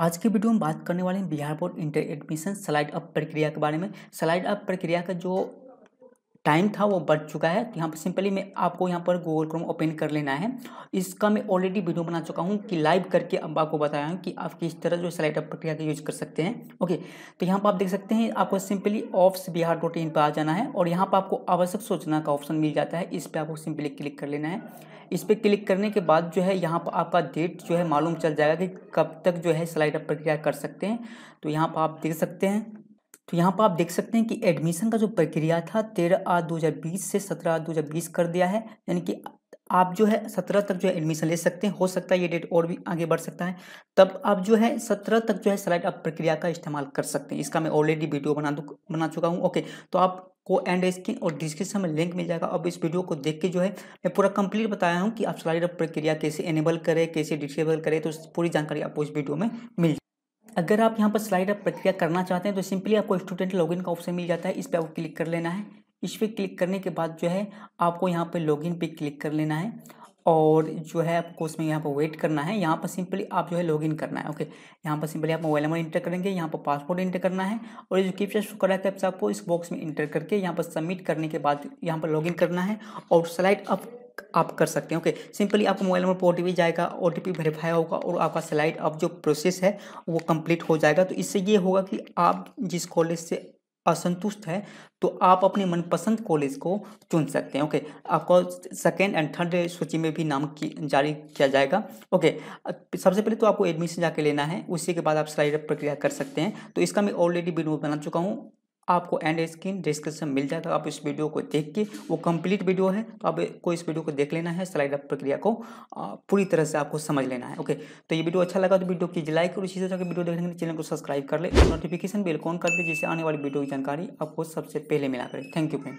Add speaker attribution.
Speaker 1: आज की वीडियो में बात करने वाले हैं Bihar board inter admission slide up प्रक्रिया के बारे में स्लाइड अप प्रक्रिया का जो टाइम था वो बढ़ चुका है यहाँ पर सिंपली मैं आपको यहाँ पर गूगल क्रोम ओपन कर लेना है इसका मैं ऑलरेडी वीडियो बना चुका हूँ कि लाइव करके अब आपको बताया हूँ कि आप किस तरह जो स्लाइड अप प्रक्रिया का यूज कर सकते हैं ओके तो यहाँ पर आप देख सकते हैं आपको simply OFSS Bihar dot in पर आ जाना है और यहाँ पर आपको आवश्यक सूचना का ऑप्शन मिल जाता है इस पर आपको सिंपली क्लिक कर लेना है इस पर क्लिक करने के बाद जो है यहाँ पर आपका डेट जो है मालूम चल जाएगा कि कब तक जो है स्लाइड अप प्रक्रिया कर सकते हैं तो यहाँ पर आप देख सकते हैं तो यहाँ पर आप देख सकते हैं कि एडमिशन का जो प्रक्रिया था तेरह आठ दो हज़ार बीस से सत्रह आठ दो हज़ार बीस कर दिया है यानी कि आप जो है सत्रह तक जो है एडमिशन ले सकते हैं हो सकता है ये डेट और भी आगे बढ़ सकता है तब आप जो है सत्रह तक जो है स्लाइड आप प्रक्रिया का इस्तेमाल कर सकते हैं इसका मैं ऑलरेडी वीडियो बना दू बना चुका हूँ ओके तो आप को एंड स्क्रीन और डिस्क्रिप्शन में लिंक मिल जाएगा अब इस वीडियो को देख के जो है मैं पूरा कंप्लीट बताया हूँ कि आप स्लाइड प्रक्रिया कैसे एनेबल करें कैसे डिसेबल करें तो पूरी जानकारी आपको इस वीडियो में मिल अगर आप यहाँ पर स्लाइड अप प्रक्रिया करना चाहते हैं तो सिंपली आपको स्टूडेंट लॉगिन का ऑप्शन मिल जाता है इस पर आपको क्लिक कर लेना है इस पर क्लिक करने के बाद जो है आपको यहाँ पर लॉगिन पे क्लिक कर लेना है और जो है आपको उसमें यहाँ पर वेट करना है यहाँ पर सिंपली आप जो है लॉगिन करना है ओके यहाँ पर सिंपली आप मोबाइल नंबर इंटर करेंगे यहाँ पर पासपोर्ट इंटर करना है और ये जो कीपचा शो करा है आपको इस बॉक्स में इंटर करके यहाँ पर सबमिट करने के बाद यहाँ पर लॉगिन करना है और स्लाइड अप आप कर सकते हैं ओके सिंपली आपको मोबाइल नंबर पर ओ जाएगा ओ टी वेरीफाई होगा और आपका स्लाइड अब जो प्रोसेस है वो कंप्लीट हो जाएगा तो इससे ये होगा कि आप जिस कॉलेज से असंतुष्ट है तो आप अपने मनपसंद कॉलेज को चुन सकते हैं ओके आपको सेकेंड एंड थर्ड सूची में भी नाम की जारी किया जाएगा ओके सबसे पहले तो आपको एडमिशन जाके लेना है उसी के बाद आप स्लाइड प्रक्रिया कर सकते हैं तो इसका मैं ऑलरेडी वीडियो बना चुका हूँ आपको एंड स्क्रीन डिस्क्रिप्शन मिल जाएगा आप इस वीडियो को देख के वो कंप्लीट वीडियो है तो आपको इस वीडियो को देख लेना है स्लाइड अप प्रक्रिया को पूरी तरह से आपको समझ लेना है ओके तो ये वीडियो अच्छा लगा तो वीडियो की लाइक और इसी तरह के वीडियो देखने के लिए चैनल को सब्सक्राइब कर ले नोटिफिकेशन बिल कौन कर दे जिससे आने वाली वीडियो की जानकारी आपको सबसे पहले मिला करे थैंक यू